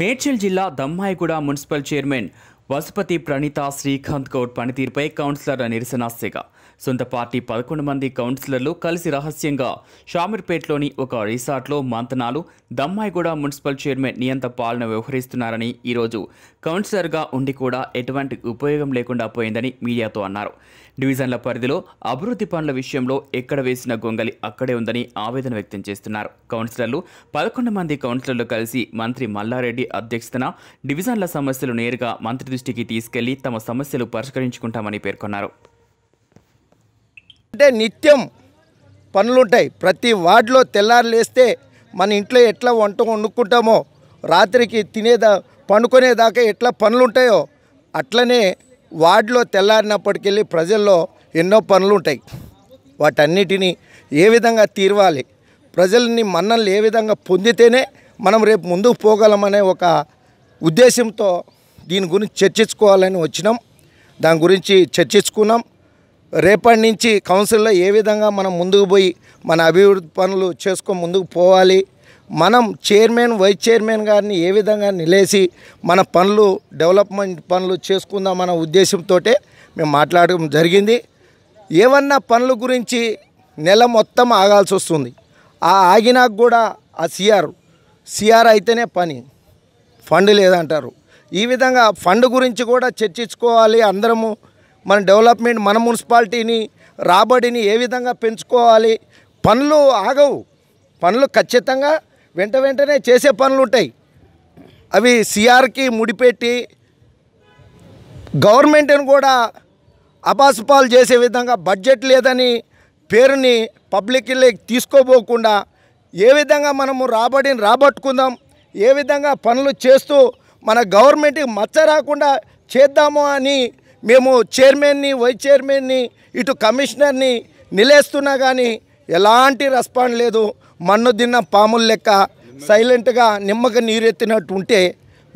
మేడ్చల్ జిల్లా Dammaiguda municipal chairman Vasupathi Praneetha Srikanth Goud పనితీరుపై councillor నిరసన సేగ సొంత పార్టీ పదకొండు మంది కౌన్సిలర్లు కలిసి రహస్యంగా షామీర్పేట్లోని ఒక రిసార్ట్లో మంతనాలు దమ్మాయిగూడ మున్సిపల్ చైర్మన్ నియంత పాలన వ్యవహరిస్తున్నారని ఈరోజు కౌన్సిలర్గా ఉండి కూడా ఎటువంటి ఉపయోగం లేకుండా పోయిందని మీడియాతో అన్నారు డివిజన్ల పరిధిలో అభివృద్ధి పనుల విషయంలో ఎక్కడ వేసిన గొంగలి అక్కడే ఉందని ఆవేదన వ్యక్తం చేస్తున్నారు కౌన్సిలర్లు పదకొండు మంది కౌన్సిలర్లు కలిసి మంత్రి మల్లారెడ్డి అధ్యక్షతన డివిజన్ల సమస్యలు నేరుగా మంత్రి దృష్టికి తీసుకెళ్లి తమ సమస్యలు పరిష్కరించుకుంటామని పేర్కొన్నారు అంటే నిత్యం పనులుంటాయి ప్రతి వార్డులో తెల్లారు లేస్తే మన ఇంట్లో ఎట్లా వంట వండుకుంటామో రాత్రికి తినేదా పండుకునేదాకా ఎట్లా పనులుంటాయో అట్లనే వార్డులో తెల్లారినప్పటికెళ్ళి ప్రజల్లో ఎన్నో పనులు ఉంటాయి వాటన్నిటినీ ఏ విధంగా తీరవాలి ప్రజల్ని మన్నల్ని ఏ విధంగా పొందితేనే మనం రేపు ముందుకు పోగలమనే ఒక ఉద్దేశంతో దీని గురించి చర్చించుకోవాలని వచ్చినాం దాని గురించి చర్చించుకున్నాం రేపటి నుంచి కౌన్సిల్లో ఏ విధంగా మనం ముందుకు పోయి మన అభివృద్ధి పనులు చేసుకొని ముందుకు పోవాలి మనం చైర్మన్ వైస్ చైర్మన్ గారిని ఏ విధంగా నిలేసి మన పనులు డెవలప్మెంట్ పనులు చేసుకుందాం అన్న ఉద్దేశంతో మేము మాట్లాడడం జరిగింది ఏమన్నా పనుల గురించి నెల మొత్తం ఆగాల్సి వస్తుంది ఆ ఆగినా కూడా ఆ సిఆర్ సిఆర్ అయితేనే పని ఫండ్ లేదంటారు ఈ విధంగా ఫండ్ గురించి కూడా చర్చించుకోవాలి అందరము మన డెవలప్మెంట్ మన మున్సిపాలిటీని రాబడిని ఏ విధంగా పెంచుకోవాలి పనులు ఆగవు పనులు ఖచ్చితంగా వెంట వెంటనే చేసే పనులు ఉంటాయి అవి సిఆర్కి ముడిపెట్టి గవర్నమెంట్ని కూడా అపాసుపాలు చేసే విధంగా బడ్జెట్ లేదని పేరుని పబ్లిక్లే తీసుకోబోకుండా ఏ విధంగా మనము రాబడిని రాబట్టుకుందాం ఏ విధంగా పనులు చేస్తూ మన గవర్నమెంట్కి మచ్చ రాకుండా చేద్దాము అని మేము చైర్మన్ని వైస్ చైర్మన్ని ఇటు కమిషనర్ని నిలేస్తున్నా కానీ ఎలాంటి రెస్పాండ్ లేదు మన్ను తిన్న పాముల లెక్క సైలెంట్గా నిమ్మక నీరెత్తినట్టు ఉంటే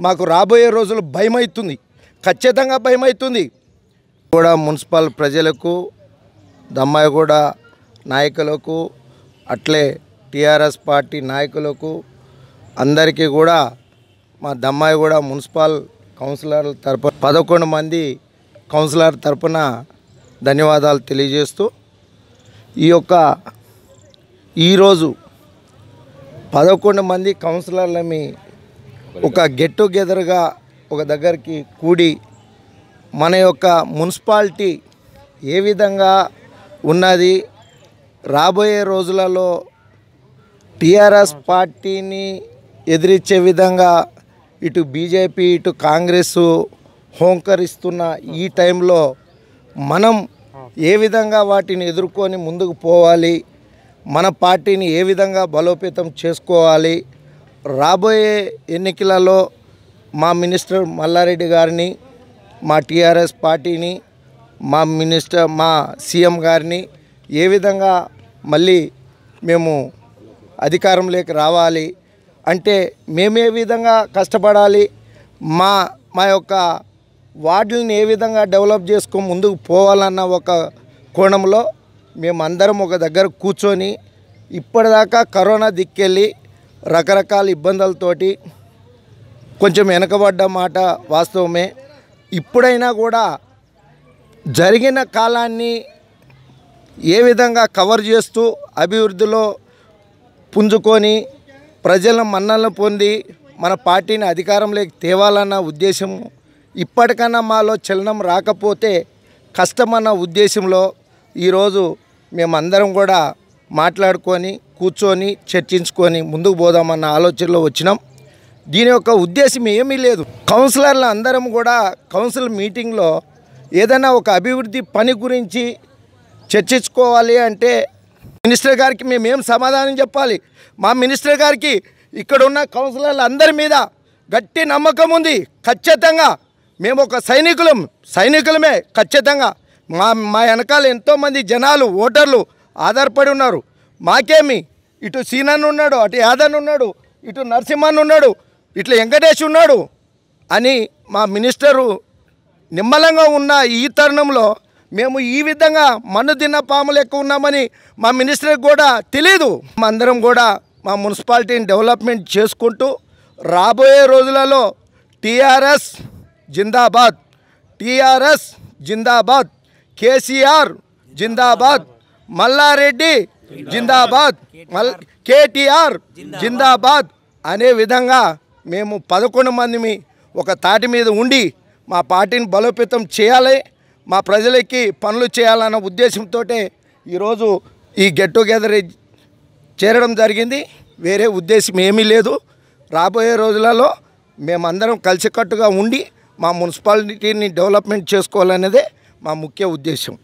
మాకు రాబోయే రోజులు భయమవుతుంది ఖచ్చితంగా భయమవుతుంది కూడా మున్సిపల్ ప్రజలకు దమ్మాయిగూడ నాయకులకు అట్లే టీఆర్ఎస్ పార్టీ నాయకులకు అందరికీ కూడా మా దమ్మాయిగూడ మున్సిపల్ కౌన్సిలర్ల తరపున పదకొండు మంది కౌన్సిలర్ తరపున ధన్యవాదాలు తెలియజేస్తూ ఈ యొక్క ఈరోజు పదకొండు మంది కౌన్సిలర్లని ఒక గెట్ టుగెదర్గా ఒక దగ్గరికి కూడి మన యొక్క మున్సిపాలిటీ ఏ విధంగా ఉన్నది రాబోయే రోజులలో టీఆర్ఎస్ పార్టీని ఎదిరించే విధంగా ఇటు బీజేపీ ఇటు కాంగ్రెస్ హోంకరిస్తున్న ఈ టైంలో మనం ఏ విధంగా వాటిని ఎదుర్కొని ముందుకు పోవాలి మన పార్టీని ఏ విధంగా బలోపేతం చేసుకోవాలి రాబోయే ఎన్నికలలో మా మినిస్టర్ మల్లారెడ్డి గారిని మా టీఆర్ఎస్ పార్టీని మా మినిస్టర్ మా సీఎం గారిని ఏ విధంగా మళ్ళీ మేము అధికారంలోకి రావాలి అంటే మేమే విధంగా కష్టపడాలి మా మా యొక్క వార్డులను ఏ విధంగా డెవలప్ చేసుకో ముందుకు పోవాలన్న ఒక కోణంలో మేమందరం ఒక దగ్గర కూర్చొని ఇప్పటిదాకా కరోనా దిక్కెళ్ళి రకరకాల ఇబ్బందులతోటి కొంచెం వెనకబడ్డ మాట వాస్తవమే ఇప్పుడైనా కూడా జరిగిన కాలాన్ని ఏ విధంగా కవర్ చేస్తూ అభివృద్ధిలో పుంజుకొని ప్రజల మన్నలను పొంది మన పార్టీని అధికారంలోకి తేవాలన్న ఉద్దేశం ఇప్పటికన్నా మాలో చలనం రాకపోతే కష్టమన్న ఉద్దేశంలో ఈరోజు మేమందరం కూడా మాట్లాడుకొని కూర్చొని చర్చించుకొని ముందుకు పోదామన్న ఆలోచనలో వచ్చినాం దీని యొక్క ఉద్దేశం ఏమీ లేదు కౌన్సిలర్లు అందరం కూడా కౌన్సిల్ మీటింగ్లో ఏదైనా ఒక అభివృద్ధి పని గురించి చర్చించుకోవాలి అంటే మినిస్టర్ గారికి మేమేం సమాధానం చెప్పాలి మా మినిస్టర్ గారికి ఇక్కడున్న కౌన్సిలర్లు అందరి మీద గట్టి నమ్మకం ఉంది ఖచ్చితంగా మేము ఒక సైనికులం సైనికులమే ఖచ్చితంగా మా మా వెనకాల ఎంతోమంది జనాలు ఓటర్లు ఆధారపడి ఉన్నారు మాకేమి ఇటు సీనన్ ఉన్నాడు అటు యాదన్ ఉన్నాడు ఇటు నరసింహన్ ఉన్నాడు ఇట్లా వెంకటేష్ ఉన్నాడు అని మా మినిస్టరు నిమ్మలంగా ఉన్న ఈ తరుణంలో మేము ఈ విధంగా మన్ను తిన్న పాములు ఎక్కువ ఉన్నామని మా మినిస్టర్కి కూడా తెలీదు అందరం కూడా మా మున్సిపాలిటీని డెవలప్మెంట్ చేసుకుంటూ రాబోయే రోజులలో టీఆర్ఎస్ జిందాబాద్ టీఆర్ఎస్ జిందాబాద్ కేసీఆర్ జిందాబాద్ మల్లారెడ్డి జిందాబాద్ మల్ కేటీఆర్ జిందాబాద్ అనే విధంగా మేము పదకొండు మంది ఒక తాటి మీద ఉండి మా పార్టీని బలోపేతం చేయాలి మా ప్రజలకి పనులు చేయాలన్న ఉద్దేశంతో ఈరోజు ఈ గెట్ టుగెదర్ చేరడం జరిగింది వేరే ఉద్దేశం ఏమీ లేదు రాబోయే రోజులలో మేమందరం కలిసికట్టుగా ఉండి మా మున్సిపాలిటీని డెవలప్మెంట్ చేసుకోవాలనేదే మా ముఖ్య ఉద్దేశం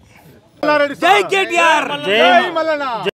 జై కేటీఆర్ జై